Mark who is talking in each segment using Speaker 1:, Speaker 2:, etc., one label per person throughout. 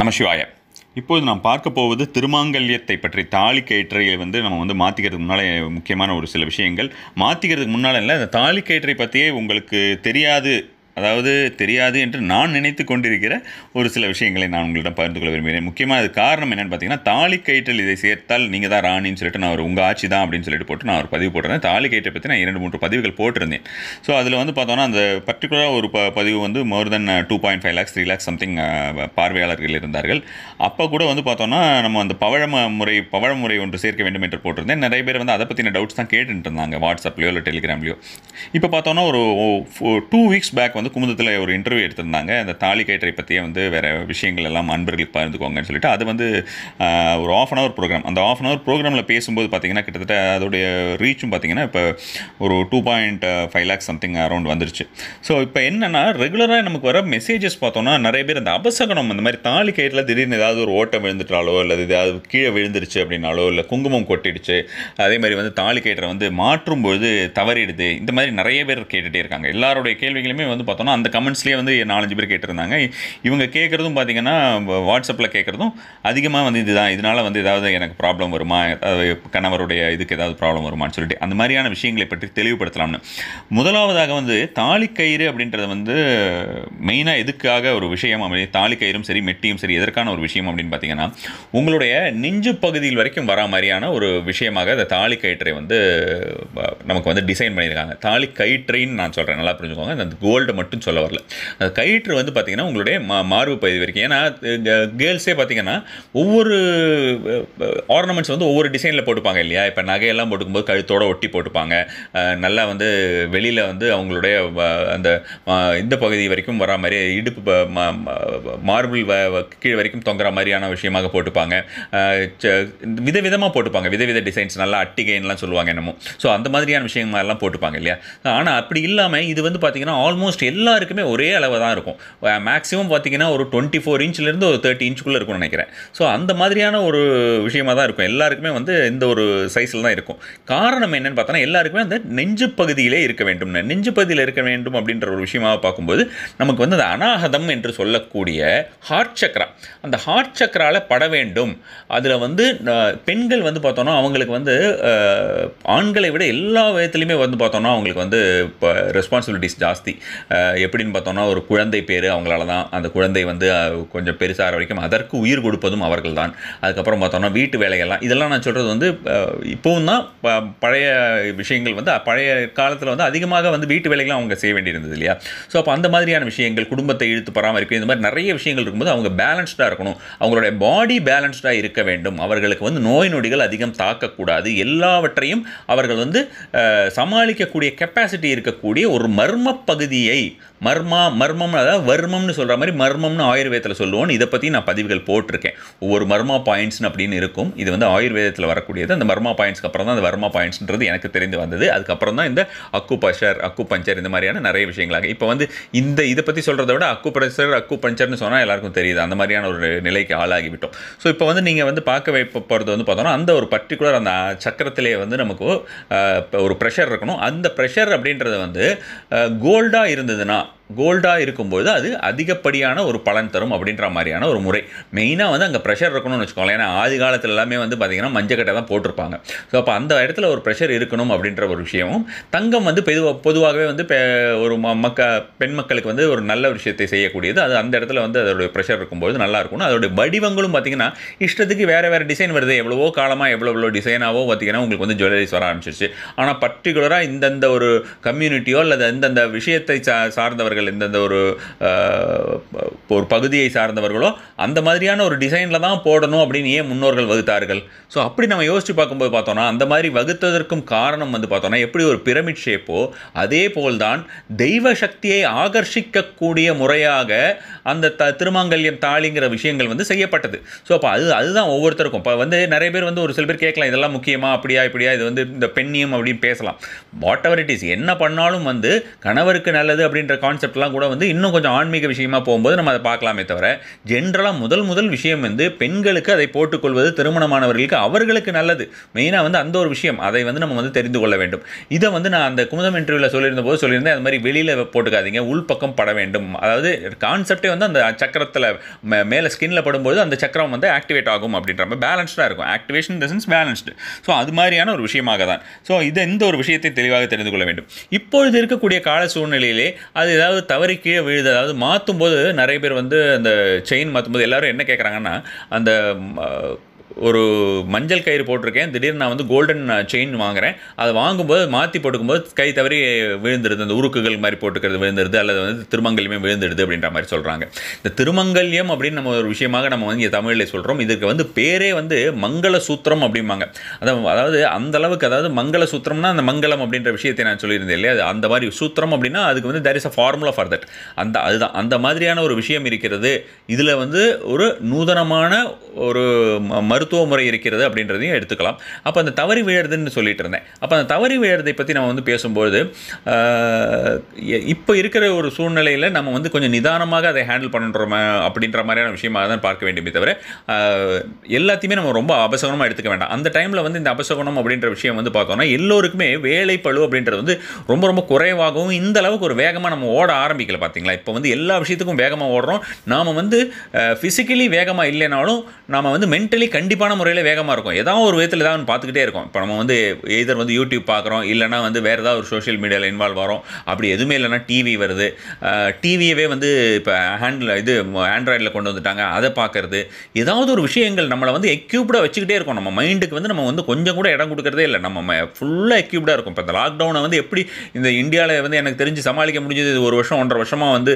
Speaker 1: நமசிவாய சிவாய இப்போது நாம் பார்க்க போவது திருமாங்கல்யத்தை பற்றி தாலி கயிற்றையை வந்து நம்ம வந்து மாற்றிக்கிறதுக்கு முன்னால் முக்கியமான ஒரு சில விஷயங்கள் மாற்றிக்கிறதுக்கு முன்னால் இல்லை அந்த தாலி கயிற்றை பற்றியே உங்களுக்கு தெரியாது அதாவது தெரியாது என்று நான் நினைத்து கொண்டிருக்கிற ஒரு சில விஷயங்களை நான் உங்கள்கிட்ட பகிர்ந்து கொள்ள விரும்புகிறேன் முக்கியமாக அது காரணம் என்னென்னு பார்த்தீங்கன்னா தாலி கயிற்றில் இதை சேர்த்தால் நீங்கள் தான் ராணின்னு சொல்லிட்டு நான் ஒரு உங்கள் ஆட்சி தான் அப்படின்னு சொல்லிட்டு போட்டு நான் ஒரு பதிவு போட்டிருந்தேன் தாலி கயிற்றை பற்றி நான் இரண்டு மூன்று பதிவுகள் போட்டிருந்தேன் ஸோ அதில் வந்து பார்த்தோன்னா அந்த பர்டிகுலராக ஒரு ப பதிவு வந்து more than two point five lakhs three lakhs something பார்வையாளர்கள் இருந்தார்கள் அப்போ கூட வந்து பார்த்தோன்னா நம்ம அந்த பவழம முறை பவழ முறை ஒன்று சேர்க்க வேண்டும் என்று போட்டிருந்தேன் நிறைய பேர் வந்து அதை பற்றின டவுட்ஸ் தான் கேட்டுட்டு இருந்தாங்க வாட்ஸ்அப்லையோ இல்லை டெலிகிராம்லையோ இப்போ பார்த்தோன்னா ஒரு டூ வீக்ஸ் பேக் வந்து வந்து குமுதத்தில் ஒரு இன்டர்வியூ எடுத்திருந்தாங்க அந்த தாலி கேட்டரை பற்றியே வந்து வேறு விஷயங்கள் எல்லாம் அன்பர்களுக்கு பகிர்ந்துக்கோங்கன்னு சொல்லிட்டு அது வந்து ஒரு ஆஃப் அன் ஹவர் ப்ரோக்ராம் அந்த ஆஃப் அன் ஹவர் ப்ரோக்ராமில் பேசும்போது பார்த்திங்கன்னா கிட்டத்தட்ட அதோடைய ரீச்சும் பார்த்திங்கன்னா இப்போ ஒரு two point five lakhs something around வந்துருச்சு ஸோ இப்போ என்னென்னா ரெகுலராக நமக்கு வர மெசேஜஸ் பார்த்தோம்னா நிறைய பேர் அந்த அபசகனம் அந்த மாதிரி தாலி கேட்டில் திடீர்னு ஏதாவது ஒரு ஓட்டம் விழுந்துட்டாலோ இல்லை ஏதாவது கீழே விழுந்துருச்சு அப்படின்னாலோ இல்லை குங்குமம் கொட்டிடுச்சு அதே மாதிரி வந்து தாலி கேட்டரை வந்து மாற்றும்போது தவறிடுது இந்த மாதிரி நிறைய பேர் கேட்டுகிட்டே இருக்காங்க எல்லாருடைய கேள்விகளுமே வந்து பார்த்தோன்னா அந்த கமெண்ட்ஸ்லேயே வந்து நாலஞ்சு பேர் கேட்டிருந்தாங்க இவங்க கேட்குறதும் பார்த்திங்கன்னா வாட்ஸ்அப்பில் கேட்குறதும் அதிகமாக வந்து இதுதான் இதனால் வந்து ஏதாவது எனக்கு ப்ராப்ளம் வருமா கணவருடைய இதுக்கு ஏதாவது ப்ராப்ளம் வருமானு சொல்லிட்டு அந்த மாதிரியான விஷயங்களை பற்றி தெளிவுபடுத்தலாம்னு முதலாவதாக வந்து தாலிக்கயிறு அப்படின்றது வந்து மெயினாக எதுக்காக ஒரு விஷயம் அப்படி தாலிக்கயிறும் சரி மெட்டியும் சரி எதற்கான ஒரு விஷயம் அப்படின்னு பார்த்தீங்கன்னா உங்களுடைய நெஞ்சு பகுதியில் வரைக்கும் வர மாதிரியான ஒரு விஷயமாக இந்த தாலி கயிற்றை வந்து நமக்கு வந்து டிசைன் பண்ணியிருக்காங்க தாலி கயிற்றைன்னு நான் சொல்கிறேன் நல்லா புரிஞ்சுக்கோங்க இந்த கோல்டு மட்டும் மட்டும் சொல்ல வரல கயிற்று வந்து பார்த்திங்கன்னா உங்களுடைய மா மார்பு பகுதி வரைக்கும் ஏன்னா கேர்ள்ஸே பார்த்திங்கன்னா ஒவ்வொரு ஆர்னமெண்ட்ஸ் வந்து ஒவ்வொரு டிசைனில் போட்டுப்பாங்க இல்லையா இப்போ நகையெல்லாம் போட்டுக்கும்போது கழுத்தோடு ஒட்டி போட்டுப்பாங்க நல்லா வந்து வெளியில் வந்து அவங்களுடைய அந்த இந்த பகுதி வரைக்கும் வரா மாதிரி இடுப்பு மார்பிள் கீழே வரைக்கும் தொங்குற மாதிரியான விஷயமாக போட்டுப்பாங்க விதவிதமாக போட்டுப்பாங்க விதவித டிசைன்ஸ் நல்லா அட்டிகைன்லாம் சொல்லுவாங்க என்னமோ ஸோ அந்த மாதிரியான விஷயங்கள்லாம் போட்டுப்பாங்க இல்லையா ஆனால் அப்படி இல்லாமல் இது வந்து பார்த்திங்கன்னா ஆல்மோஸ்ட் எல்லாருக்குமே ஒரே அளவு தான் இருக்கும் மேக்ஸிமம் பார்த்திங்கன்னா ஒரு டுவெண்ட்டி ஃபோர் இன்ச்லேருந்து ஒரு தேர்ட்டி இன்ச்சுக்குள்ளே இருக்கும்னு நினைக்கிறேன் ஸோ அந்த மாதிரியான ஒரு விஷயமாக தான் இருக்கும் எல்லாருக்குமே வந்து இந்த ஒரு சைஸில் தான் இருக்கும் காரணம் என்னென்னு பார்த்தோன்னா எல்லாருக்குமே அந்த நெஞ்சு பகுதியிலே இருக்க வேண்டும் நெஞ்சு பகுதியில் இருக்க வேண்டும் அப்படின்ற ஒரு விஷயமாக பார்க்கும்போது நமக்கு வந்து அந்த அனாகதம் என்று சொல்லக்கூடிய ஹார்ட் சக்கரா அந்த ஹார்ட் சக்கரால் பட வேண்டும் அதில் வந்து பெண்கள் வந்து பார்த்தோன்னா அவங்களுக்கு வந்து ஆண்களை விட எல்லா விதத்துலையுமே வந்து பார்த்தோன்னா அவங்களுக்கு வந்து இப்போ ரெஸ்பான்சிபிலிட்டிஸ் ஜாஸ்தி எப்படின்னு பார்த்தோம்னா ஒரு குழந்தை பேர் அவங்களால தான் அந்த குழந்தை வந்து கொஞ்சம் பெருசாக வரைக்கும் அதற்கு உயிர் கொடுப்பதும் அவர்கள் தான் அதுக்கப்புறம் பார்த்தோம்னா வீட்டு வேலைகள்லாம் இதெல்லாம் நான் சொல்கிறது வந்து இப்போவும் தான் பழைய விஷயங்கள் வந்து பழைய காலத்தில் வந்து அதிகமாக வந்து வீட்டு வேலைகள்லாம் அவங்க செய்ய வேண்டியிருந்தது இல்லையா ஸோ அப்போ அந்த மாதிரியான விஷயங்கள் குடும்பத்தை இழுத்து பராமரிக்கும் இந்த மாதிரி நிறைய விஷயங்கள் இருக்கும்போது அவங்க பேலன்ஸ்டாக இருக்கணும் அவங்களுடைய பாடி பேலன்ஸ்டாக இருக்க வேண்டும் அவர்களுக்கு வந்து நோய் நொடிகள் அதிகம் தாக்கக்கூடாது எல்லாவற்றையும் அவர்கள் வந்து சமாளிக்கக்கூடிய கெப்பாசிட்டி இருக்கக்கூடிய ஒரு மர்ம பகுதியை மர்மா மர்மம் அதாவது வர்மம்னு சொல்கிற மாதிரி மர்மம்னு ஆயுர்வேதத்தில் சொல்லுவோம் இதை பற்றி நான் பதிவுகள் போட்டிருக்கேன் ஒவ்வொரு மர்மா பாயிண்ட்ஸ்னு அப்படின்னு இருக்கும் இது வந்து ஆயுர்வேதத்தில் வரக்கூடியது அந்த மர்மா பாயிண்ட்ஸ்க்கு அப்புறம் தான் அந்த வர்மா பாயிண்ட்ஸ்ன்றது எனக்கு தெரிந்து வந்தது அதுக்கப்புறம் தான் இந்த அக்கு பஷர் அக்கு பஞ்சர் இந்த மாதிரியான நிறைய விஷயங்களாக இப்போ வந்து இந்த இதை பற்றி சொல்கிறத விட அக்கு பஷர் அக்கு பஞ்சர்னு சொன்னால் எல்லாருக்கும் தெரியுது அந்த மாதிரியான ஒரு நிலைக்கு ஆளாகிவிட்டோம் ஸோ இப்போ வந்து நீங்கள் வந்து பார்க்க வைப்ப போகிறது வந்து பார்த்தோம்னா அந்த ஒரு பர்டிகுலர் அந்த சக்கரத்திலே வந்து நமக்கு ஒரு ப்ரெஷர் இருக்கணும் அந்த ப்ரெஷர் அப்படின்றது வந்து கோல்டாக இருந்தது than up. கோல்டாக இருக்கும்போது அது அதிகப்படியான ஒரு பலன் தரும் அப்படின்ற மாதிரியான ஒரு முறை மெயினாக வந்து அங்கே ப்ரெஷர் இருக்கணும்னு வச்சுக்கோங்களேன் ஏன்னா ஆதி காலத்தில் எல்லாமே வந்து பார்த்திங்கன்னா மஞ்சக்கட்டை தான் போட்டிருப்பாங்க ஸோ அப்போ அந்த இடத்துல ஒரு ப்ரெஷர் இருக்கணும் அப்படின்ற ஒரு விஷயமும் தங்கம் வந்து பெதுவாக பொதுவாகவே வந்து ஒரு மக்க பெண் மக்களுக்கு வந்து ஒரு நல்ல விஷயத்தை செய்யக்கூடியது அது அந்த இடத்துல வந்து அதோடைய ப்ரெஷர் இருக்கும்போது நல்லா இருக்கணும் அதோடைய வடிவங்களும் பார்த்திங்கன்னா இஷ்டத்துக்கு வேறு வேறு டிசைன் வருது எவ்வளவோ காலமாக எவ்வளோ எவ்வளோ டிசைனாகவோ பார்த்திங்கன்னா உங்களுக்கு வந்து ஜுவல்லரிஸ் வர ஆரம்பிச்சிருச்சு ஆனால் பர்டிகுலராக இந்தந்த ஒரு கம்யூனிட்டியோ அல்லது இந்தந்த விஷயத்தை சார்ந்தவர்கள் சார்ந்தவர்கள் எந்தெந்த ஒரு ஒரு பகுதியை சார்ந்தவர்களோ அந்த மாதிரியான ஒரு டிசைனில் தான் போடணும் அப்படின்னு ஏன் முன்னோர்கள் வகுத்தார்கள் ஸோ அப்படி நம்ம யோசித்து பார்க்கும்போது பார்த்தோன்னா அந்த மாதிரி வகுத்ததற்கும் காரணம் வந்து பார்த்தோன்னா எப்படி ஒரு பிரமிட் ஷேப்போ அதே போல்தான் தெய்வ சக்தியை ஆகர்ஷிக்கக்கூடிய முறையாக அந்த த திருமாங்கல்யம் தாளிங்கிற விஷயங்கள் வந்து செய்யப்பட்டது ஸோ அப்போ அது அதுதான் ஒவ்வொருத்தருக்கும் இப்போ வந்து நிறைய பேர் வந்து ஒரு சில பேர் கேட்கலாம் இதெல்லாம் முக்கியமாக அப்படியா இப்படியா இது வந்து இந்த பெண்ணியம் அப்படின்னு பேசலாம் வாட் எவர் இட் இஸ் என்ன பண்ணாலும் வந்து கணவருக்கு நல்லது அப்படின்ற கான்செப்ட்லாம் கூட வந்து இன்னும் கொஞ்சம் ஆன்மீக விஷயமா போகும்போது நம்ம அதை பார்க்கலாமே தவிர ஜென்ரல் சொல்லலாம் முதல் முதல் விஷயம் வந்து பெண்களுக்கு அதை போட்டுக்கொள்வது திருமணமானவர்களுக்கு அவர்களுக்கு நல்லது மெயினாக வந்து அந்த ஒரு விஷயம் அதை வந்து நம்ம வந்து தெரிந்து கொள்ள வேண்டும் இதை வந்து நான் அந்த குமுதம் இன்டர்வியூவில் சொல்லியிருந்த போது சொல்லியிருந்தேன் அது மாதிரி வெளியில் போட்டுக்காதீங்க உள்பக்கம் பட வேண்டும் அதாவது கான்செப்டே வந்து அந்த சக்கரத்தில் மேலே ஸ்கின்ல படும்போது அந்த சக்கரம் வந்து ஆக்டிவேட் ஆகும் அப்படின்ற மாதிரி பேலன்ஸ்டாக இருக்கும் ஆக்டிவேஷன் இந்த சென்ஸ் பேலன்ஸ்டு ஸோ அது மாதிரியான ஒரு விஷயமாக தான் ஸோ இதை இந்த ஒரு விஷயத்தை தெளிவாக தெரிந்து கொள்ள வேண்டும் இப்பொழுது இருக்கக்கூடிய கால சூழ்நிலையிலே அது ஏதாவது தவறி கீழே விழுது அதாவது மாற்றும் போது நிறைய பேர் வந்து அந்த செயின் மாற்றும் பேசும்போது எல்லோரும் என்ன கேட்குறாங்கன்னா அந்த ஒரு மஞ்சள் கயிறு போட்டிருக்கேன் திடீர்னு நான் வந்து கோல்டன் செயின் வாங்குகிறேன் அதை வாங்கும்போது மாற்றி போட்டுக்கும்போது கை தவறி விழுந்துருது அந்த உருக்குகள் மாதிரி போட்டுக்கிறது விழுந்துடுது அல்லது வந்து திருமங்கல்யமே விழுந்துடுது அப்படின்ற மாதிரி சொல்கிறாங்க இந்த திருமங்கல்யம் அப்படின்னு நம்ம ஒரு விஷயமாக நம்ம வந்து இங்கே தமிழில் சொல்கிறோம் இதுக்கு வந்து பேரே வந்து மங்கள சூத்திரம் அப்படிம்பாங்க அதாவது அந்த அளவுக்கு அதாவது மங்கள சூத்திரம்னா அந்த மங்களம் அப்படின்ற விஷயத்தை நான் சொல்லியிருந்தேன் இல்லையா அது அந்த மாதிரி சூத்திரம் அப்படின்னா அதுக்கு வந்து there is a formula for that அந்த அதுதான் அந்த மாதிரியான ஒரு விஷயம் இருக்கிறது இதில் வந்து ஒரு நூதனமான ஒரு மரு மருத்துவ முறை இருக்கிறது அப்படின்றதையும் எடுத்துக்கலாம் அப்போ அந்த தவறி விழுறதுன்னு சொல்லிட்டு இருந்தேன் அப்போ அந்த தவறி விழுறதை பற்றி நம்ம வந்து பேசும்போது இப்போ இருக்கிற ஒரு சூழ்நிலையில் நம்ம வந்து கொஞ்சம் நிதானமாக அதை ஹேண்டில் பண்ணுறோம் அப்படின்ற மாதிரியான விஷயமாக தான் பார்க்க வேண்டுமே தவிர எல்லாத்தையுமே நம்ம ரொம்ப அபசகனமாக எடுத்துக்க வேண்டாம் அந்த டைமில் வந்து இந்த அபசகனம் அப்படின்ற விஷயம் வந்து பார்த்தோம்னா எல்லோருக்குமே வேலை பழு அப்படின்றது வந்து ரொம்ப ரொம்ப குறைவாகவும் இந்த அளவுக்கு ஒரு வேகமாக நம்ம ஓட ஆரம்பிக்கல பார்த்தீங்களா இப்போ வந்து எல்லா விஷயத்துக்கும் வேகமாக ஓடுறோம் நாம் வந்து ஃபிசிக்கலி வேகமாக இல்லைனாலும் நாம் வந்து மென்டலி கண்டிப்பாக கண்டிப்பான முறையில் வேகமாக இருக்கும் ஏதாவது ஒரு விதத்தில் ஏதாவது பார்த்துக்கிட்டே இருக்கும் இப்போ நம்ம வந்து எதர் வந்து யூடியூப் பார்க்குறோம் இல்லைனா வந்து வேறு ஏதாவது ஒரு சோஷியல் மீடியாவில் இன்வால்வ் ஆகிறோம் அப்படி எதுவுமே இல்லைன்னா டிவி வருது டிவியவே வந்து இப்போ ஹேண்டில் இது ஆண்ட்ராய்டில் கொண்டு வந்துட்டாங்க அதை பார்க்குறது ஏதாவது ஒரு விஷயங்கள் நம்மளை வந்து எக்யூப்டாக வச்சுக்கிட்டே இருக்கும் நம்ம மைண்டுக்கு வந்து நம்ம வந்து கொஞ்சம் கூட இடம் கொடுக்குறதே இல்லை நம்ம ஃபுல்லாக எக்யூப்டாக இருக்கும் இப்போ இந்த லாக்டவுனை வந்து எப்படி இந்த இந்தியாவில் வந்து எனக்கு தெரிஞ்சு சமாளிக்க முடிஞ்சது ஒரு வருஷம் ஒன்றரை வருஷமாக வந்து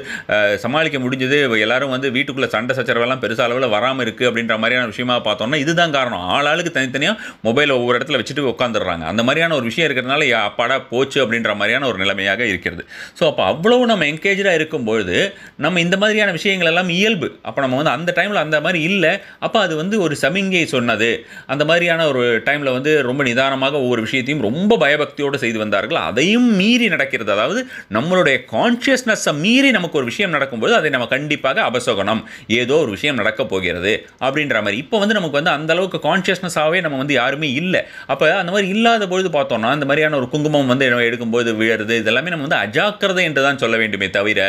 Speaker 1: சமாளிக்க முடிஞ்சது எல்லோரும் வந்து வீட்டுக்குள்ளே சண்டை சச்சரவெல்லாம் பெருசாக அளவில் வராமல் இருக்குது அப்படின்ற மாதிரியான விஷயமா பார்த்தோம்னா இது இதுதான் காரணம் ஆளாளுக்கு தனித்தனியாக மொபைலை ஒவ்வொரு இடத்துல வச்சுட்டு உட்காந்துடுறாங்க அந்த மாதிரியான ஒரு விஷயம் இருக்கிறதுனால அப்பாடா போச்சு அப்படின்ற மாதிரியான ஒரு நிலைமையாக இருக்கிறது ஸோ அப்போ அவ்வளோ நம்ம என்கேஜாக இருக்கும்பொழுது நம்ம இந்த மாதிரியான விஷயங்கள் எல்லாம் இயல்பு அப்போ நம்ம வந்து அந்த டைமில் அந்த மாதிரி இல்லை அப்போ அது வந்து ஒரு சமிங்கை சொன்னது அந்த மாதிரியான ஒரு டைமில் வந்து ரொம்ப நிதானமாக ஒவ்வொரு விஷயத்தையும் ரொம்ப பயபக்தியோடு செய்து வந்தார்கள் அதையும் மீறி நடக்கிறது அதாவது நம்மளுடைய கான்ஷியஸ்னஸ்ஸை மீறி நமக்கு ஒரு விஷயம் நடக்கும்போது அதை நம்ம கண்டிப்பாக அபசோகனம் ஏதோ ஒரு விஷயம் நடக்கப் போகிறது அப்படின்ற மாதிரி இப்போ வந்து நமக்கு வந்து அந்த அளவுக்கு கான்ஷியஸ்னஸாகவே நம்ம வந்து யாருமே இல்லை அப்போ அந்த மாதிரி இல்லாத பொழுது பார்த்தோம்னா அந்த மாதிரியான ஒரு குங்குமம் வந்து எடுக்கும்போது விழறது இதெல்லாமே நம்ம வந்து அஜாக்கிரதை என்று தான் சொல்ல வேண்டுமே தவிர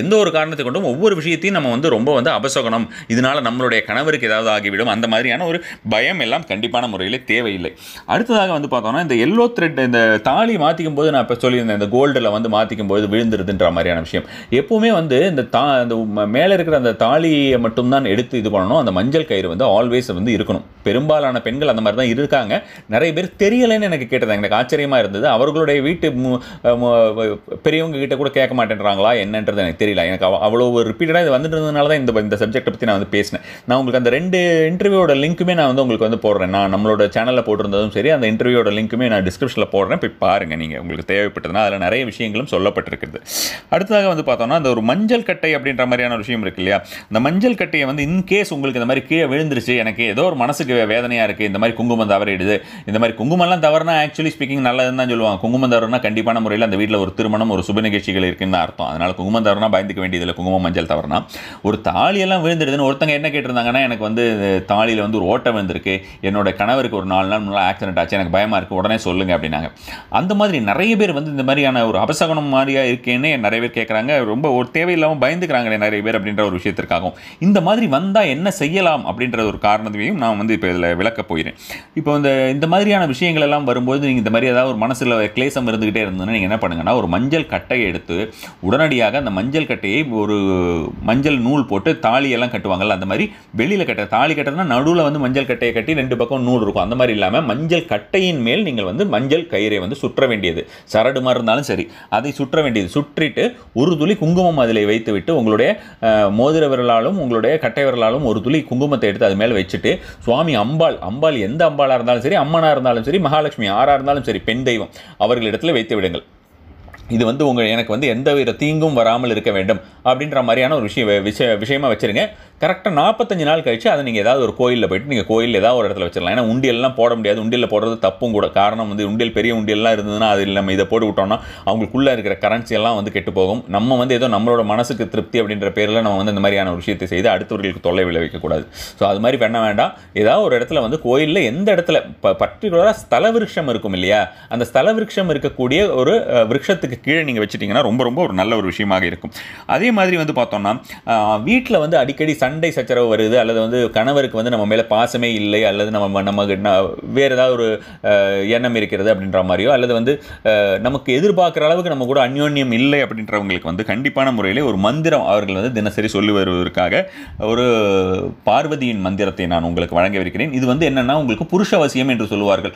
Speaker 1: எந்த ஒரு காரணத்தை கொண்டும் ஒவ்வொரு விஷயத்தையும் நம்ம வந்து ரொம்ப வந்து அபசகனம் இதனால் நம்மளுடைய கணவருக்கு ஏதாவது ஆகிவிடும் அந்த மாதிரியான ஒரு பயம் எல்லாம் கண்டிப்பான முறையில் தேவையில்லை அடுத்ததாக வந்து பார்த்தோம்னா இந்த எல்லோ த்ரெட் இந்த தாலி மாற்றிக்கும் போது நான் இப்போ சொல்லியிருந்தேன் இந்த கோல்டில் வந்து மாற்றிக்கும் போது விழுந்துருதுன்ற மாதிரியான விஷயம் எப்போவுமே வந்து இந்த தா இந்த மேலே இருக்கிற அந்த தாலியை மட்டும்தான் எடுத்து இது பண்ணணும் அந்த மஞ்சள் கயிறு வந்து ஆல்வேஸ் வந்து இருக்கணும் இருக்கணும் பெரும்பாலான பெண்கள் அந்த மாதிரி தான் இருக்காங்க நிறைய பேர் தெரியலைன்னு எனக்கு கேட்டது எனக்கு ஆச்சரியமாக இருந்தது அவர்களுடைய வீட்டு பெரியவங்க கிட்ட கூட கேட்க மாட்டேன்றாங்களா என்னன்றது எனக்கு தெரியல எனக்கு அவ்வளோ ஒரு ரிப்பீட்டடாக இது வந்துட்டு தான் இந்த இந்த சப்ஜெக்ட்டை பற்றி நான் வந்து பேசினேன் நான் உங்களுக்கு அந்த ரெண்டு இன்டர்வியூவோட லிங்க்குமே நான் வந்து உங்களுக்கு வந்து போடுறேன் நான் நம்மளோட சேனலில் போட்டிருந்ததும் சரி அந்த இன்டர்வியூவோட லிங்க்குமே நான் டிஸ்கிரிப்ஷனில் போடுறேன் போய் பாருங்கள் நீங்கள் உங்களுக்கு தேவைப்பட்டதுனா அதில் நிறைய விஷயங்களும் சொல்லப்பட்டிருக்குது அடுத்ததாக வந்து பார்த்தோம்னா அந்த ஒரு மஞ்சள் கட்டை அப்படின்ற மாதிரியான விஷயம் இருக்கு இல்லையா அந்த மஞ்சள் கட்டையை வந்து இன்கேஸ் உங்களுக்கு இந்த மாதிரி கீழே விழுந்துருச்சு எனக்கு ஏதோ ஒரு மனசுக்கு வேதனையாக இருக்குது இந்த மாதிரி குங்குமம் தவறிடுது இந்த மாதிரி குங்குமம்லாம் தவறுனா ஆக்சுவலி ஸ்பீக்கிங் நல்லதுன்னு தான் சொல்லுவாங்க குங்குமம் தவறுனா கண்டிப்பான முறையில் அந்த வீட்டில் ஒரு திருமணம் ஒரு சுப நிகழ்ச்சிகள் இருக்குன்னு அர்த்தம் அதனால் குங்குமம் தவறுனா பயந்துக்க வேண்டியதில்லை குங்குமம் மஞ்சள் தவறுனா ஒரு தாலியெல்லாம் விழுந்துடுதுன்னு ஒருத்தங்க என்ன கேட்டிருந்தாங்கன்னா எனக்கு வந்து தாலியில் வந்து ஒரு ஓட்டம் விழுந்திருக்கு என்னோட கணவருக்கு ஒரு நாலு நாள் நல்லா ஆக்சிடென்ட் ஆச்சு எனக்கு பயமாக இருக்குது உடனே சொல்லுங்கள் அப்படின்னாங்க அந்த மாதிரி நிறைய பேர் வந்து இந்த மாதிரியான ஒரு அபசகனம் மாதிரியாக இருக்கேன்னு நிறைய பேர் கேட்குறாங்க ரொம்ப ஒரு தேவையில்லாமல் பயந்துக்கிறாங்களே நிறைய பேர் அப்படின்ற ஒரு விஷயத்திற்காகவும் இந்த மாதிரி வந்தால் என்ன செய்யலாம் அப்படின்ற ஒரு காரணத்தையும் நான் வந்து இப்போ இதில் விளக்க போயிடுறேன் இப்போ இந்த இந்த மாதிரியான விஷயங்கள் எல்லாம் வரும்போது நீங்கள் இந்த மாதிரி ஏதாவது ஒரு மனசில் கிளேசம் இருந்துக்கிட்டே இருந்ததுன்னு நீங்கள் என்ன பண்ணுங்கன்னா ஒரு மஞ்சள் கட்டையை எடுத்து உடனடியாக அந்த மஞ்சள் கட்டையை ஒரு மஞ்சள் நூல் போட்டு தாலியெல்லாம் கட்டுவாங்கல்ல அந்த மாதிரி வெளியில் கட்ட தாலி கட்டுறதுனா நடுவில் வந்து மஞ்சள் கட்டையை கட்டி ரெண்டு பக்கம் நூல் இருக்கும் அந்த மாதிரி இல்லாமல் மஞ்சள் கட்டையின் மேல் நீங்கள் வந்து மஞ்சள் கயிறை வந்து சுற்ற வேண்டியது சரடு மாதிரி இருந்தாலும் சரி அதை சுற்ற வேண்டியது சுற்றிட்டு ஒரு துளி குங்குமம் அதில் வைத்து விட்டு உங்களுடைய மோதிர விரலாலும் உங்களுடைய கட்டை விரலாலும் ஒரு துளி குங்குமத்தை எடுத்து அது மேலே வச்சுட்டு சுவாமி அம்பாள் அம்பாள் எந்த அம்பாளாக இருந்தாலும் சரி அம்மனாக இருந்தாலும் சரி மகாலட்சுமி யாராக இருந்தாலும் சரி பெண் தெய்வம் அவர்களிடத்தில் வைத்து விடுங்கள் இது வந்து உங்கள் எனக்கு வந்து எந்த வித தீங்கும் வராமல் இருக்க வேண்டும் அப்படின்ற மாதிரியான ஒரு விஷயம் விஷய விஷயமா வச்சுருங்க கரெக்டாக நாற்பத்தஞ்சு நாள் கழித்து அதை நீங்கள் ஏதாவது ஒரு கோயிலில் போயிட்டு நீங்கள் கோயில் ஏதாவது ஒரு இடத்துல வச்சிடலாம் ஏன்னா உண்டியல்லாம் போட முடியாது உண்டியில் போடுறது தப்பும் கூட காரணம் வந்து உண்டியல் பெரிய உண்டியல்லாம் இருந்ததுன்னா அது நம்ம இதை போட்டு விட்டோம்னா அவங்களுக்குள்ளே இருக்கிற கரன்சி எல்லாம் வந்து கெட்டு போகும் நம்ம வந்து ஏதோ நம்மளோட மனசுக்கு திருப்தி அப்படின்ற பேரில் நம்ம வந்து இந்த மாதிரியான ஒரு விஷயத்தை செய்து அடுத்தவர்களுக்கு தொல்லை விளைவிக்கக்கூடாது ஸோ அது மாதிரி பண்ண வேண்டாம் ஏதாவது ஒரு இடத்துல வந்து கோயிலில் எந்த இடத்துல பர்டிகுலராக ஸ்தல விருட்சம் இருக்கும் இல்லையா அந்த ஸ்தல விருட்சம் இருக்கக்கூடிய ஒரு விருட்சத்துக்கு மையத்திற்கு கீழே நீங்கள் வச்சுட்டிங்கன்னா ரொம்ப ரொம்ப ஒரு நல்ல ஒரு விஷயமாக இருக்கும் அதே மாதிரி வந்து பார்த்தோம்னா வீட்டில் வந்து அடிக்கடி சண்டை சச்சரவு வருது அல்லது வந்து கணவருக்கு வந்து நம்ம மேலே பாசமே இல்லை அல்லது நம்ம நமக்கு வேறு ஏதாவது ஒரு எண்ணம் இருக்கிறது அப்படின்ற மாதிரியோ அல்லது வந்து நமக்கு எதிர்பார்க்குற அளவுக்கு நம்ம கூட அந்யோன்யம் இல்லை அப்படின்றவங்களுக்கு வந்து கண்டிப்பான முறையில் ஒரு மந்திரம் அவர்கள் வந்து தினசரி சொல்லி வருவதற்காக ஒரு பார்வதியின் மந்திரத்தை நான் உங்களுக்கு வழங்கவிருக்கிறேன் இது வந்து என்னென்னா உங்களுக்கு புருஷவசியம் என்று சொல்லுவார்கள்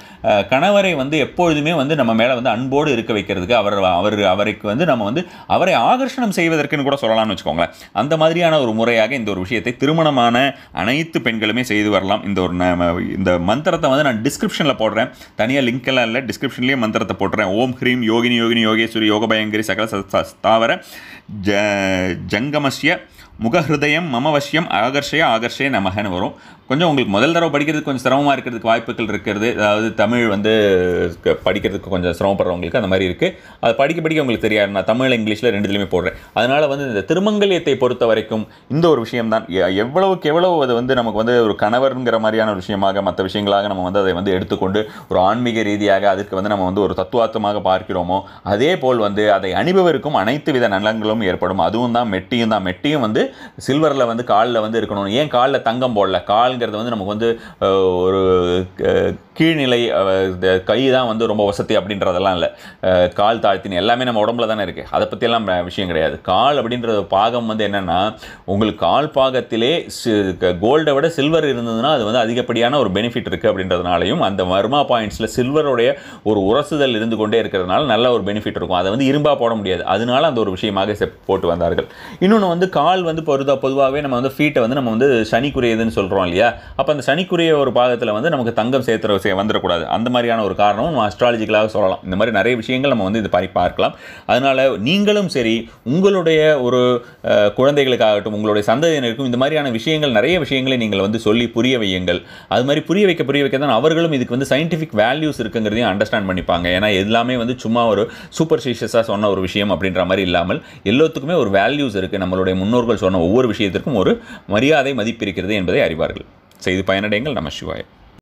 Speaker 1: கணவரை வந்து எப்பொழுதுமே வந்து நம்ம மேலே வந்து அன்போடு இருக்க வைக்கிறதுக்கு அவர் அவர் அவர் அவருக்கு வந்து நம்ம வந்து அவரை ஆகர்ஷணம் செய்வதற்குன்னு கூட சொல்லலாம்னு வச்சுக்கோங்களேன் அந்த மாதிரியான ஒரு முறையாக இந்த ஒரு விஷயத்தை திருமணமான அனைத்து பெண்களுமே செய்து வரலாம் இந்த ஒரு இந்த மந்திரத்தை வந்து நான் டிஸ்கிரிப்ஷனில் போடுறேன் தனியாக லிங்க்கெல்லாம் இல்லை டிஸ்கிரிப்ஷன்லேயே மந்திரத்தை போடுறேன் ஓம் ஹ்ரீம் யோகினி யோகினி யோகேஸ்வரி யோக பயங்கரி சகல தாவர ஜ ஜங்கமஸ்ய முகஹிருதயம் மமவசியம் ஆகர்ஷய ஆகர்ஷய நமகன்னு வரும் கொஞ்சம் உங்களுக்கு முதல் தடவை படிக்கிறதுக்கு கொஞ்சம் சிரமமாக இருக்கிறதுக்கு வாய்ப்புகள் இருக்கிறது அதாவது தமிழ் வந்து படிக்கிறதுக்கு கொஞ்சம் சிரமப்படுறவங்களுக்கு அந்த மாதிரி இருக்குது அது படிக்க படிக்க உங்களுக்கு தெரியாது நான் தமிழ் இங்கிலீஷில் ரெண்டுலையுமே போடுறேன் அதனால் வந்து இந்த திருமங்கலியத்தை பொறுத்த வரைக்கும் இந்த ஒரு விஷயம்தான் எவ்வளவுக்கு எவ்வளவு அது வந்து நமக்கு வந்து ஒரு கணவருங்கிற மாதிரியான ஒரு விஷயமாக மற்ற விஷயங்களாக நம்ம வந்து அதை வந்து எடுத்துக்கொண்டு ஒரு ஆன்மீக ரீதியாக அதுக்கு வந்து நம்ம வந்து ஒரு தத்துவார்த்தமாக பார்க்கிறோமோ அதே போல் வந்து அதை அணிபவருக்கும் அனைத்து வித நலங்களும் ஏற்படும் அதுவும் தான் மெட்டியும் தான் மெட்டியும் வந்து சில்வரில் வந்து காலில் வந்து இருக்கணும் ஏன் காலில் தங்கம் போடல கால் தாய்ங்கிறது வந்து நமக்கு வந்து ஒரு கீழ்நிலை கை தான் வந்து ரொம்ப வசதி அப்படின்றதெல்லாம் இல்லை கால் தாழ்த்தின் எல்லாமே நம்ம உடம்புல தானே இருக்குது அதை பற்றியெல்லாம் விஷயம் கிடையாது கால் அப்படின்ற பாகம் வந்து என்னென்னா உங்களுக்கு கால் பாகத்திலே கோல்டை விட சில்வர் இருந்ததுன்னா அது வந்து அதிகப்படியான ஒரு பெனிஃபிட் இருக்குது அப்படின்றதுனாலையும் அந்த வர்மா பாயிண்ட்ஸில் சில்வருடைய ஒரு உரசுதல் இருந்து கொண்டே இருக்கிறதுனால நல்ல ஒரு பெனிஃபிட் இருக்கும் அதை வந்து இரும்பாக போட முடியாது அதனால அந்த ஒரு விஷயமாக போட்டு வந்தார்கள் இன்னொன்று வந்து கால் வந்து பொருதா பொதுவாகவே நம்ம வந்து ஃபீட்டை வந்து நம்ம வந்து சனிக்குரியதுன்னு சொல்கிறோம் இல்லையா அப்போ அந்த சனிக்குரிய ஒரு பாதத்தில் வந்து நமக்கு தங்கம் சேர்த்துற வந்துடக்கூடாது அந்த மாதிரியான ஒரு காரணம் நம்ம அஸ்ட்ராலஜிக்கலாக சொல்லலாம் இந்த மாதிரி நிறைய விஷயங்கள் நம்ம வந்து இது பாரி பார்க்கலாம் அதனால் நீங்களும் சரி உங்களுடைய ஒரு குழந்தைகளுக்காகட்டும் உங்களுடைய சந்ததியினருக்கும் இந்த மாதிரியான விஷயங்கள் நிறைய விஷயங்களை நீங்கள் வந்து சொல்லி புரிய வையுங்கள் அது மாதிரி புரிய வைக்க புரிய வைக்க தான் அவர்களும் இதுக்கு வந்து சயின்டிஃபிக் வேல்யூஸ் இருக்குங்கிறதையும் அண்டர்ஸ்டாண்ட் பண்ணிப்பாங்க ஏன்னா எல்லாமே வந்து சும்மா ஒரு சீஷியஸாக சொன்ன ஒரு விஷயம் அப்படின்ற மாதிரி இல்லாமல் எல்லாத்துக்குமே ஒரு வேல்யூஸ் இருக்குது நம்மளுடைய முன்னோர்கள் சொன்ன ஒவ்வொரு விஷயத்திற்கும் ஒரு மரியாதை மதிப்பிருக்கிறது என்பதை அறிவார்கள் செய்து பயனடைங்கள் நம சிவாயம்